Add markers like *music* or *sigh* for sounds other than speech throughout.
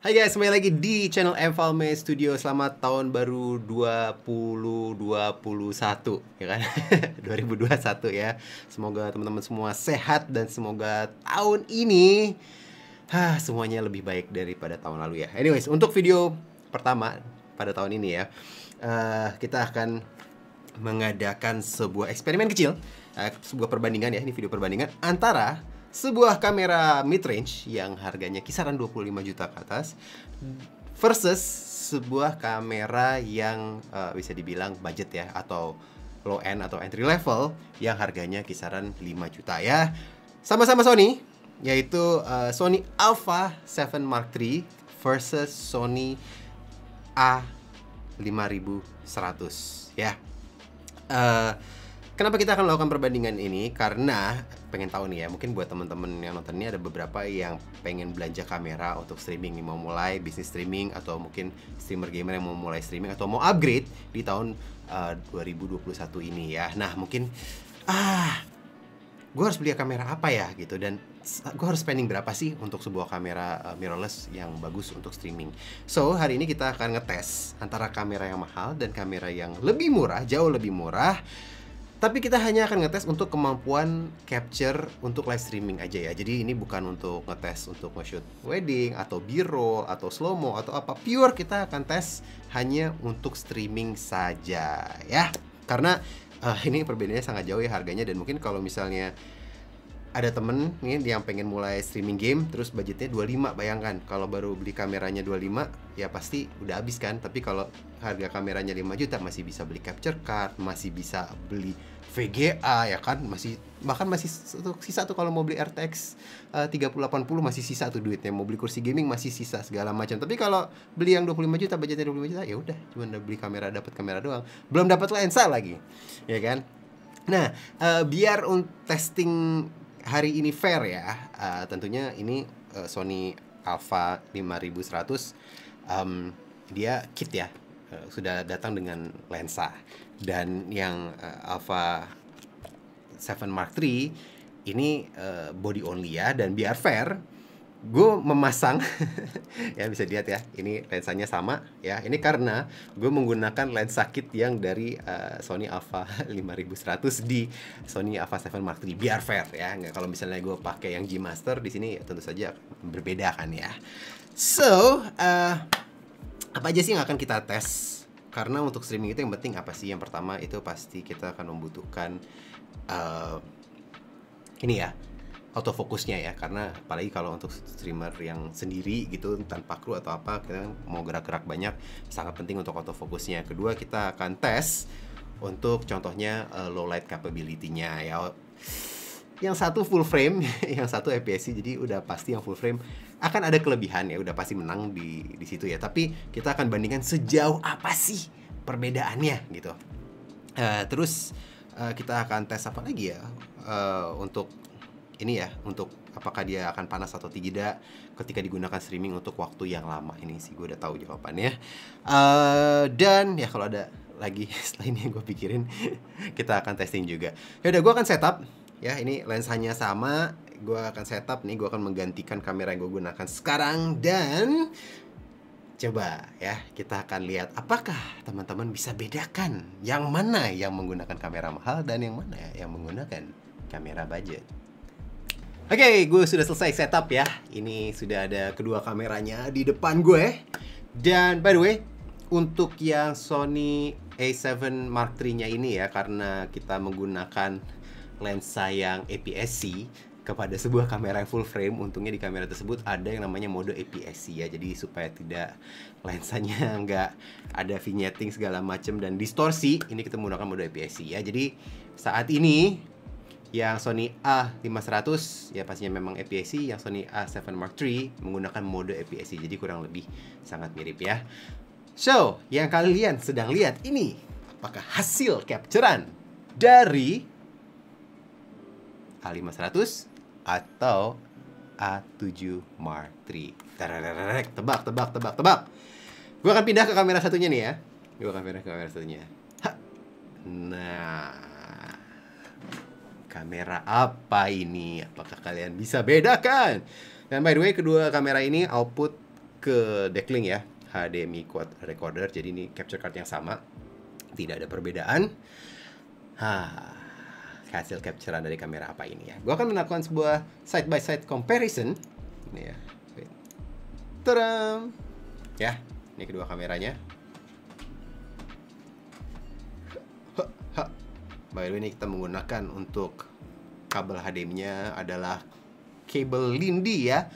Hai guys, kembali lagi di channel M Studio. Selamat tahun baru 2021 ya kan? 2021 *laughs* ya. Semoga teman-teman semua sehat dan semoga tahun ini ha, semuanya lebih baik daripada tahun lalu ya. Anyways, untuk video pertama pada tahun ini ya, uh, kita akan mengadakan sebuah eksperimen kecil, uh, sebuah perbandingan ya. Ini video perbandingan antara sebuah kamera mid-range yang harganya kisaran 25 juta ke atas versus sebuah kamera yang uh, bisa dibilang budget ya atau low end atau entry level yang harganya kisaran 5 juta ya. Sama-sama Sony yaitu uh, Sony Alpha 7 Mark III versus Sony A5100 ya. Uh, kenapa kita akan melakukan perbandingan ini? Karena pengen tahu nih ya, mungkin buat temen-temen yang nonton ini ada beberapa yang pengen belanja kamera untuk streaming nih, mau mulai bisnis streaming atau mungkin streamer gamer yang mau mulai streaming atau mau upgrade di tahun eh, uh, 2021 ini ya. Nah, mungkin ah gue harus beli kamera apa ya gitu dan gue harus spending berapa sih untuk sebuah kamera uh, mirrorless yang bagus untuk streaming. So hari ini kita akan ngetes antara kamera yang mahal dan kamera yang lebih murah, jauh lebih murah tapi kita hanya akan ngetes untuk kemampuan capture untuk live streaming aja ya. Jadi ini bukan untuk ngetes untuk nge-shoot wedding atau biro atau slow mo atau apa. Pure kita akan tes hanya untuk streaming saja ya. Karena uh, ini perbedaannya sangat jauh ya harganya dan mungkin kalau misalnya ada temen nih yang pengen mulai streaming game terus budgetnya 25 bayangkan kalau baru beli kameranya 25 ya pasti udah habis kan tapi kalau harga kameranya 5 juta masih bisa beli capture card masih bisa beli VGA ya kan masih bahkan masih sisa tuh kalau mau beli RTX uh, 3080 masih sisa tuh duitnya mau beli kursi gaming masih sisa segala macam tapi kalau beli yang 25 juta budgetnya 25 juta ya udah cuma beli kamera dapat kamera doang belum dapat lensa lagi ya kan Nah, uh, biar untuk testing hari ini fair ya, uh, tentunya ini uh, Sony Alpha 5100 um, dia kit ya uh, sudah datang dengan lensa dan yang uh, Alpha 7 Mark III ini uh, body only ya dan biar fair gue memasang *laughs* ya bisa dilihat ya ini lensanya sama ya ini karena gue menggunakan lensa kit yang dari uh, Sony Alpha 5100 *laughs* di Sony Alpha 7 Mark III biar fair ya nggak kalau misalnya gue pakai yang G Master di sini ya tentu saja berbeda kan ya so uh, apa aja sih yang akan kita tes karena untuk streaming itu yang penting apa sih yang pertama itu pasti kita akan membutuhkan uh, ini ya fokusnya ya karena apalagi kalau untuk streamer yang sendiri gitu tanpa kru atau apa kita kan mau gerak-gerak banyak sangat penting untuk fokusnya. kedua kita akan tes untuk contohnya uh, low light capability-nya ya yang satu full frame *laughs* yang satu fps jadi udah pasti yang full frame akan ada kelebihan ya udah pasti menang di di situ ya tapi kita akan bandingkan sejauh apa sih perbedaannya gitu uh, terus uh, kita akan tes apa lagi ya uh, untuk ini ya untuk apakah dia akan panas atau tidak ketika digunakan streaming untuk waktu yang lama ini sih gue udah tahu jawabannya uh, dan ya kalau ada lagi *laughs* selain yang gue pikirin *laughs* kita akan testing juga ya udah gue akan setup ya ini lensanya sama gue akan setup nih gue akan menggantikan kamera yang gue gunakan sekarang dan coba ya kita akan lihat apakah teman-teman bisa bedakan yang mana yang menggunakan kamera mahal dan yang mana yang menggunakan kamera budget. Oke, okay, gue sudah selesai setup ya. Ini sudah ada kedua kameranya di depan gue. Dan by the way, untuk yang Sony A7 Mark III-nya ini ya, karena kita menggunakan lensa yang APS-C, kepada sebuah kamera yang full frame untungnya di kamera tersebut ada yang namanya mode APS-C ya jadi supaya tidak lensanya *laughs* nggak ada vignetting segala macam dan distorsi ini kita menggunakan mode APS-C ya jadi saat ini yang Sony A5100 ya pastinya memang APS-C yang Sony A7 Mark III menggunakan mode APS-C jadi kurang lebih sangat mirip ya so yang kalian sedang lihat ini apakah hasil capturean dari A5100 atau A7 Mark III tebak tebak tebak tebak gue akan pindah ke kamera satunya nih ya gue akan pindah ke kamera satunya ha. nah kamera apa ini? Apakah kalian bisa bedakan? Dan by the way, kedua kamera ini output ke decklink ya, HDMI quad recorder. Jadi ini capture card yang sama, tidak ada perbedaan. Hah, hasil capturean dari kamera apa ini ya? Gua akan melakukan sebuah side by side comparison. Ini ya. Tadam. Ya, ini kedua kameranya. By the way, ini kita menggunakan untuk kabel HDMI-nya adalah kabel Lindy ya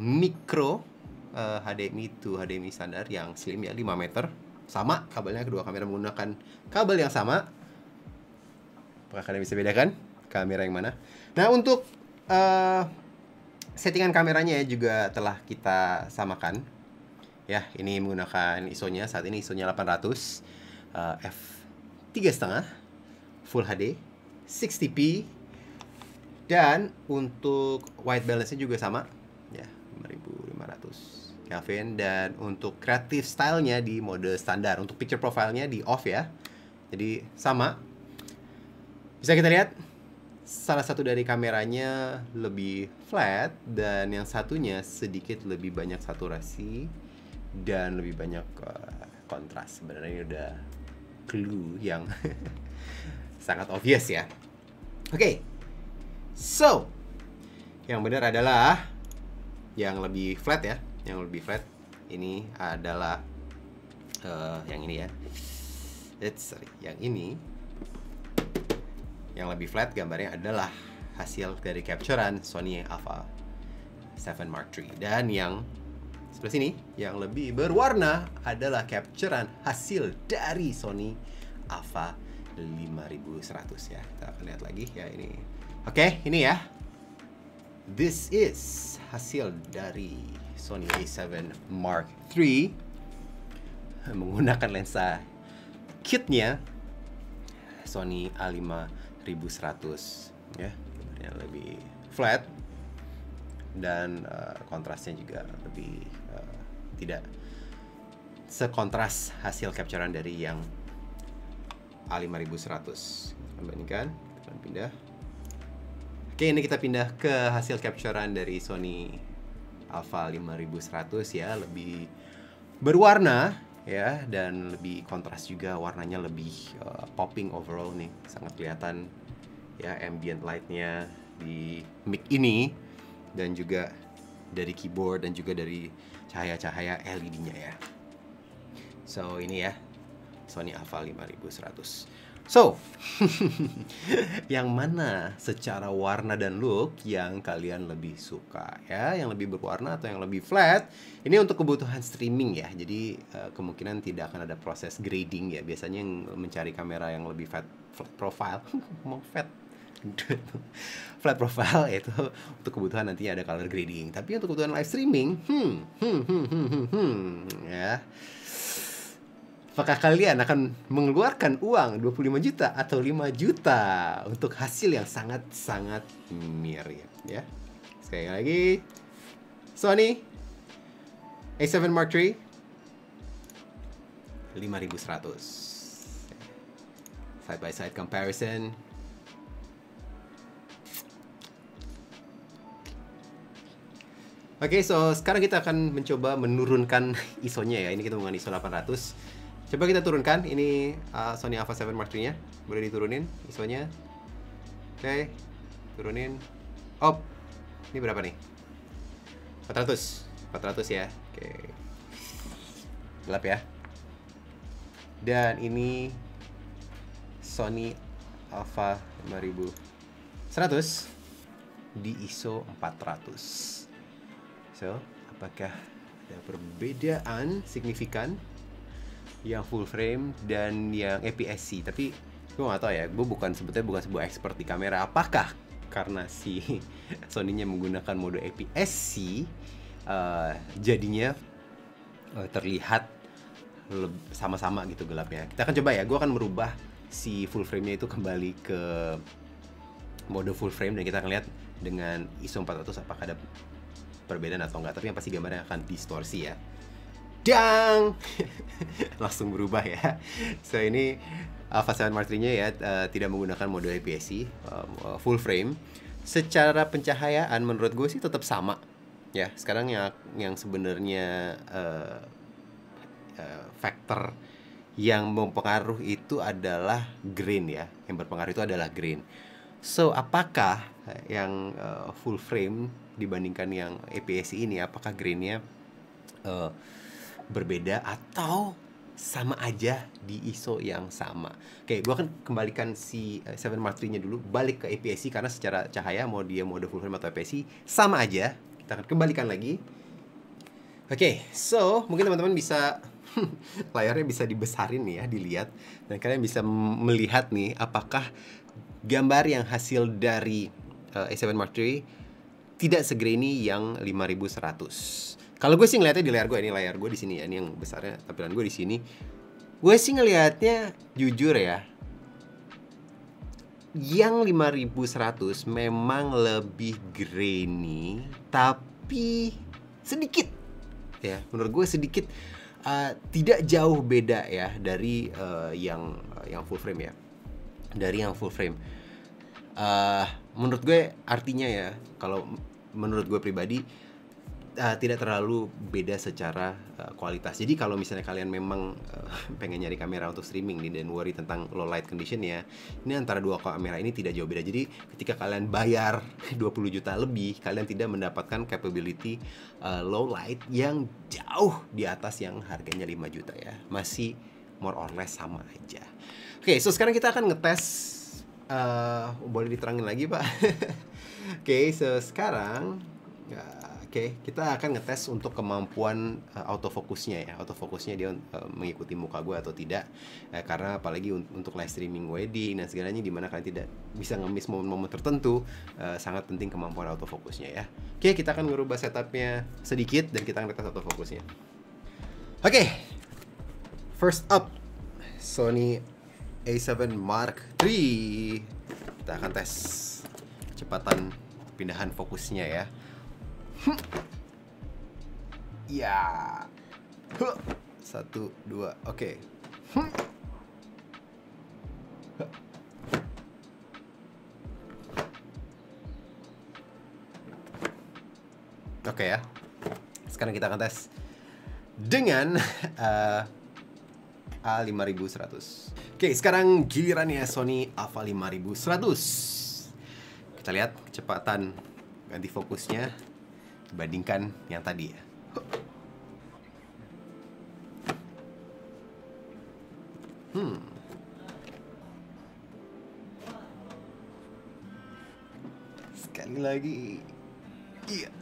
micro uh, eh, HDMI to HDMI standar yang slim ya 5 meter sama kabelnya kedua kamera menggunakan kabel yang sama apakah kalian bisa bedakan kamera yang mana nah untuk uh, settingan kameranya juga telah kita samakan ya ini menggunakan ISO-nya saat ini ISO-nya 800 uh, eh, f tiga setengah full HD 60p dan untuk white balance-nya juga sama ya 5500 Kelvin dan untuk creative style-nya di mode standar. Untuk picture profile-nya di off ya. Jadi sama. Bisa kita lihat salah satu dari kameranya lebih flat dan yang satunya sedikit lebih banyak saturasi dan lebih banyak eh, kontras. Sebenarnya ini udah clue yang *laughs* sangat obvious ya. Oke, okay, So, yang benar adalah yang lebih flat ya, yang lebih flat ini adalah uh, yang ini ya. It's sorry, yang ini yang lebih flat gambarnya adalah hasil dari capturean Sony Alpha 7 Mark III dan yang sebelah sini yang lebih berwarna adalah capturean hasil dari Sony Alpha 5100 ya kita akan lihat lagi ya ini Oke, okay, ini ya. This is hasil dari Sony A7 Mark III *laughs* menggunakan lensa kitnya Sony A5100 ya, yang lebih flat dan uh, kontrasnya juga lebih uh, tidak sekontras hasil capturean dari yang A5100. bandingkan, kita pindah. Oke, ini kita pindah ke hasil capturean dari Sony Alpha 5100 ya, lebih berwarna ya dan lebih kontras juga warnanya lebih uh, popping overall nih, sangat kelihatan ya ambient lightnya di mic ini dan juga dari keyboard dan juga dari cahaya-cahaya LED-nya ya. So ini ya Sony Alpha 5100. So, *laughs* yang mana secara warna dan look yang kalian lebih suka ya, yang lebih berwarna atau yang lebih flat? Ini untuk kebutuhan streaming ya. Jadi eh, kemungkinan tidak akan ada proses grading ya. Biasanya yang mencari kamera yang lebih flat, flat profile, *laughs* mau flat *laughs* flat profile itu untuk kebutuhan nantinya ada color grading. Tapi untuk kebutuhan live streaming, hmm, hmm, hmm, hmm, hmm, hmm ya Apakah kalian akan mengeluarkan uang 25 juta atau 5 juta untuk hasil yang sangat-sangat mirip ya? Sekali lagi, Sony A7 Mark III 5100 side by side comparison Oke, okay, so sekarang kita akan mencoba menurunkan *laughs* ISO-nya ya. Ini kita menggunakan ISO 800 Coba kita turunkan ini uh, Sony Alpha 7 Mark III-nya. Boleh diturunin ISO-nya. Oke. Okay. Turunin. Op. Ini berapa nih? 400. 400 ya. Oke. Okay. Gelap ya. Dan ini Sony Alpha 5000 100 di ISO 400. So, apakah ada perbedaan signifikan yang full frame dan yang APS-C tapi gue gak tau ya gue bukan sebetulnya bukan sebuah expert di kamera apakah karena si *laughs* Sony-nya menggunakan mode APS-C uh, eh, jadinya uh, terlihat sama-sama gitu gelapnya kita akan coba ya gue akan merubah si full frame-nya itu kembali ke mode full frame dan kita akan lihat dengan ISO 400 apakah ada perbedaan atau enggak tapi yang pasti gambarnya akan distorsi ya dang *laughs* langsung berubah ya so ini Alpha 7 Mark ya uh, tidak menggunakan mode IPSC c um, uh, full frame secara pencahayaan menurut gue sih tetap sama ya sekarang yang yang sebenarnya uh, uh, faktor yang mempengaruhi itu adalah green ya yang berpengaruh itu adalah green so apakah yang uh, full frame dibandingkan yang APS-C ini apakah greennya uh, berbeda atau sama aja di ISO yang sama. Oke, gue akan kembalikan si eh, Seven Mark nya dulu balik ke APS-C karena secara cahaya mau dia mode full frame atau APS-C sama aja. Kita akan kembalikan lagi. Oke, so mungkin teman-teman bisa *laughs* layarnya bisa dibesarin nih ya dilihat dan kalian bisa melihat nih apakah gambar yang hasil dari uh, A7 Mark III tidak segrainy yang 5100. Kalau gue sih ngeliatnya di layar gue ini layar gue di sini ya, ini yang besarnya tampilan gue di sini. Gue sih ngelihatnya jujur ya. Yang 5100 memang lebih grainy tapi sedikit ya, menurut gue sedikit uh, tidak jauh beda ya dari uh, yang uh, yang full frame ya. Dari yang full frame. Uh, menurut gue artinya ya kalau menurut gue pribadi uh, tidak terlalu beda secara uh, kualitas. Jadi kalau misalnya kalian memang uh, *laughs* pengen nyari kamera untuk streaming nih dan worry tentang low light condition ya, ini antara dua kamera ini tidak jauh beda. Jadi ketika kalian bayar 20 *laughs* juta lebih, kalian tidak mendapatkan capability uh, low light yang jauh di atas yang harganya 5 juta ya. Masih more or less sama aja. Oke, okay, so sekarang kita akan ngetes uh, boleh diterangin lagi, Pak. *laughs* Oke, okay, so sekarang ya, okay, kita akan ngetes untuk kemampuan uh, autofokusnya ya. autofokusnya dia uh, mengikuti muka gue atau tidak. Uh, karena apalagi un untuk live streaming wedding dan segalanya dimana kalian tidak bisa ngemis momen-momen tertentu, uh, sangat penting kemampuan autofokusnya ya. Oke, okay, kita akan merubah setupnya sedikit dan kita akan ngetes autofokusnya. Oke, okay. first up Sony A7 Mark III. Kita akan tes kecepatan pindahan fokusnya ya. Ya. Satu, dua, oke. Okay. Oke okay ya. Sekarang kita akan tes dengan uh, eh, A5100. Oke, okay, sekarang gilirannya Sony Alpha 5100. Kita lihat kecepatan ganti fokusnya dibandingkan yang tadi ya. Hmm. Sekali lagi. Iya. Yeah.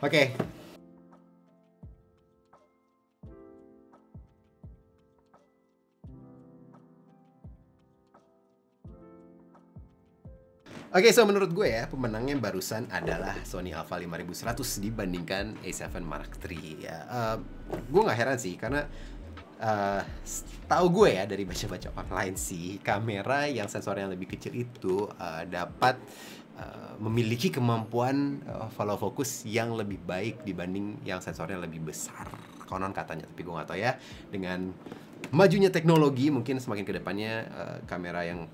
Oke, okay. Oke, okay, so menurut gue ya, pemenangnya barusan adalah Sony Alpha 5100 dibandingkan A7 Mark III. Ya, uh, gue gak heran sih, karena uh, tahu gue ya dari baca-baca online sih, kamera yang sensornya lebih kecil itu uh, dapat memiliki kemampuan uh, follow focus yang lebih baik dibanding yang sensornya lebih besar. Konon katanya, tapi gue nggak tahu ya. Dengan majunya teknologi mungkin semakin kedepannya uh, kamera yang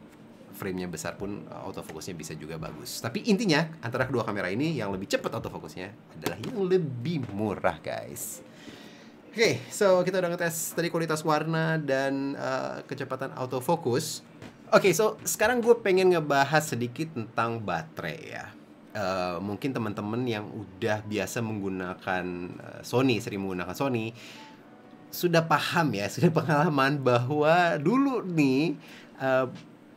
frame-nya besar pun eh, autofocusnya bisa juga bagus. Tapi intinya antara kedua kamera ini yang lebih cepat autofocusnya adalah yang lebih murah guys. Oke, okay, so kita udah ngetes tadi kualitas warna dan uh, kecepatan autofocus. Oke, okay, so sekarang gue pengen ngebahas sedikit tentang baterai ya. Uh, mungkin teman-teman yang udah biasa menggunakan uh, Sony, sering menggunakan Sony, sudah paham ya, *laughs* sudah pengalaman bahwa dulu nih uh,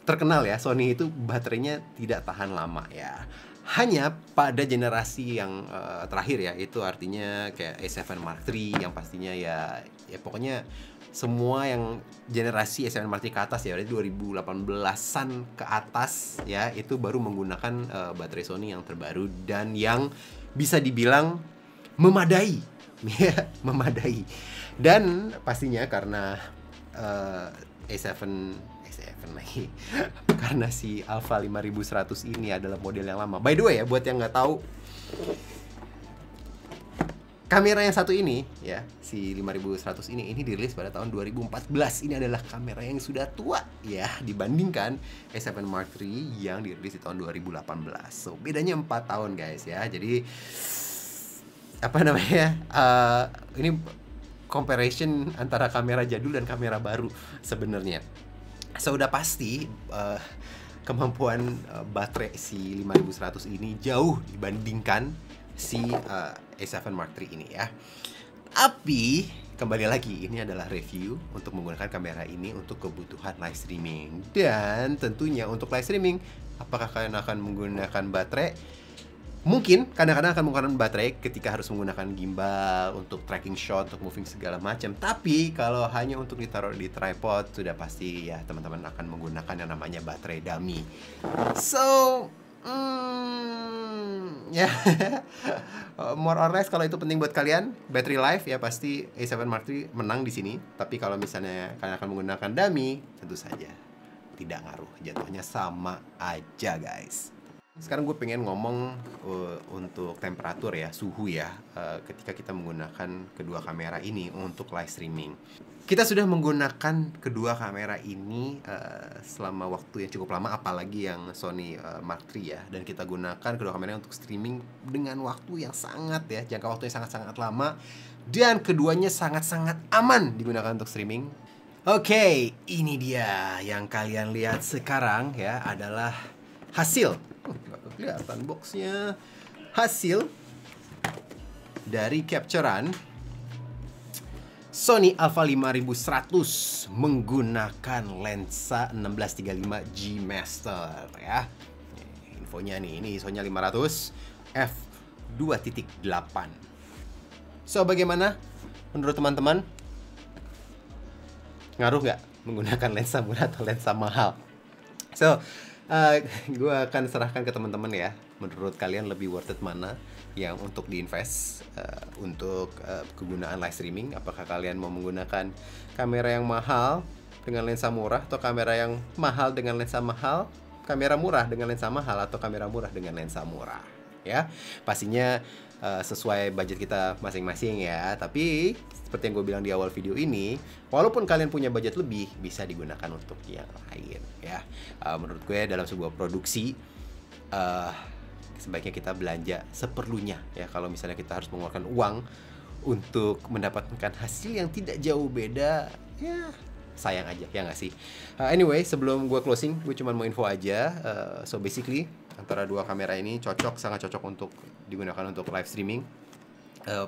terkenal ya Sony itu baterainya tidak tahan lama ya hanya pada generasi yang uh, terakhir ya itu artinya kayak A7 Mark III yang pastinya ya ya pokoknya semua yang generasi A7 Mark III ke atas ya dari 2018-an ke atas ya itu baru menggunakan uh, baterai Sony yang terbaru dan yang bisa dibilang memadai *laughs* ya memadai dan pastinya karena uh, eh, A7 diperbaiki lagi *laughs* karena si Alpha 5100 ini adalah model yang lama. By the way ya buat yang nggak tahu kamera yang satu ini ya si 5100 ini ini dirilis pada tahun 2014 ini adalah kamera yang sudah tua ya dibandingkan s 7 Mark III yang dirilis di tahun 2018 so bedanya 4 tahun guys ya jadi apa namanya uh, ini comparison antara kamera jadul dan kamera baru sebenarnya sudah pasti uh, kemampuan uh, baterai si 5100 ini jauh dibandingkan si uh, eh, A7 Mark III ini ya. Tapi kembali lagi ini adalah review untuk menggunakan kamera ini untuk kebutuhan live streaming dan tentunya untuk live streaming apakah kalian akan menggunakan baterai mungkin kadang-kadang akan menggunakan baterai ketika harus menggunakan gimbal untuk tracking shot untuk moving segala macam tapi kalau hanya untuk ditaruh di tripod sudah pasti ya teman-teman akan menggunakan yang namanya baterai dummy so hmm, ya yeah. *laughs* more or less kalau itu penting buat kalian battery life ya pasti A7 Mark III menang di sini tapi kalau misalnya kalian akan menggunakan dummy tentu saja tidak ngaruh jatuhnya sama aja guys sekarang gue pengen ngomong uh, untuk temperatur ya, suhu ya, uh, ketika kita menggunakan kedua kamera ini untuk live streaming. Kita sudah menggunakan kedua kamera ini uh, selama waktu yang cukup lama, apalagi yang Sony uh, Mark III ya, dan kita gunakan kedua kamera untuk streaming dengan waktu yang sangat ya, jangka waktu yang sangat-sangat lama, dan keduanya sangat-sangat aman digunakan untuk streaming. Oke, okay, ini dia yang kalian lihat sekarang ya adalah hasil oh, kelihatan boxnya hasil dari capturean Sony Alpha 5100 menggunakan lensa 1635 G Master ya infonya nih ini iso 500 f 2.8 so bagaimana menurut teman-teman ngaruh nggak menggunakan lensa murah atau lensa mahal so Eh, *laughs* gue akan serahkan ke teman-teman ya. Menurut kalian lebih worth it mana yang untuk diinvest uh, untuk uh, kegunaan live streaming? Apakah kalian mau menggunakan kamera yang mahal dengan lensa murah atau kamera yang mahal dengan lensa mahal? Kamera murah dengan lensa mahal atau kamera murah dengan lensa murah? Ya, pastinya Eh, sesuai budget kita masing-masing ya. Tapi seperti yang gue bilang di awal video ini, walaupun kalian punya budget lebih, bisa digunakan untuk yang lain ya. Uh, menurut gue dalam sebuah produksi uh, sebaiknya kita belanja seperlunya ya. Kalau misalnya kita harus mengeluarkan uang untuk mendapatkan hasil yang tidak jauh beda, ya sayang aja ya nggak sih uh, anyway sebelum gue closing gue cuma mau info aja uh, so basically antara dua kamera ini cocok sangat cocok untuk digunakan untuk live streaming uh,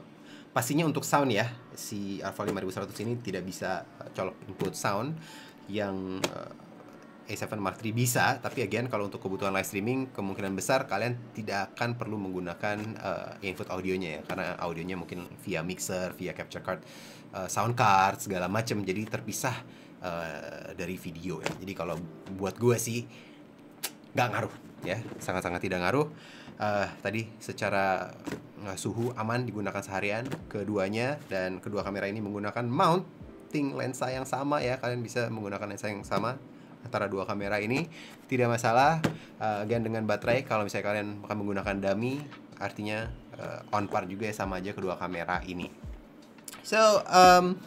pastinya untuk sound ya si Alpha 5100 ini tidak bisa colok input sound yang uh, A7 Mark III bisa, tapi again kalau untuk kebutuhan live streaming kemungkinan besar kalian tidak akan perlu menggunakan uh, input audionya ya karena audionya mungkin via mixer, via capture card uh, sound card segala macam jadi terpisah uh, dari video ya jadi kalau buat gue sih nggak ngaruh ya sangat-sangat tidak ngaruh uh, tadi secara uh, suhu aman digunakan seharian keduanya dan kedua kamera ini menggunakan mount, ting lensa yang sama ya kalian bisa menggunakan lensa yang sama antara dua kamera ini tidak masalah uh, again dengan baterai kalau misalnya kalian akan menggunakan dummy artinya uh, on par juga ya sama aja kedua kamera ini So, um,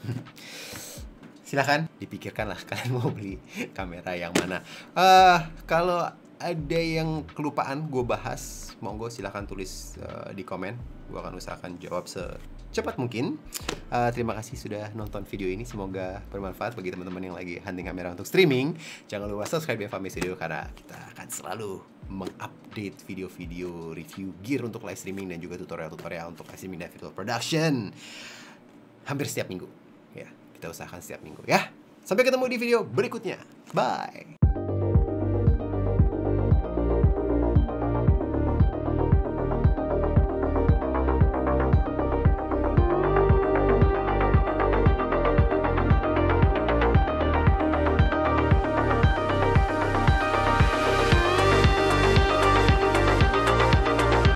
silahkan dipikirkan lah *laughs* kalian mau beli kamera yang mana. Uh, kalau ada yang kelupaan gue bahas, monggo silahkan tulis uh, di komen. Gue akan usahakan jawab secepat mungkin. Uh, terima kasih sudah nonton video ini. Semoga bermanfaat bagi teman-teman yang lagi hunting kamera untuk streaming. Jangan lupa subscribe ya Family Video karena kita akan selalu mengupdate video-video review gear untuk live streaming dan juga tutorial-tutorial untuk live streaming dan virtual production hampir setiap minggu. Ya, kita usahakan setiap minggu ya. Sampai ketemu di video berikutnya. Bye.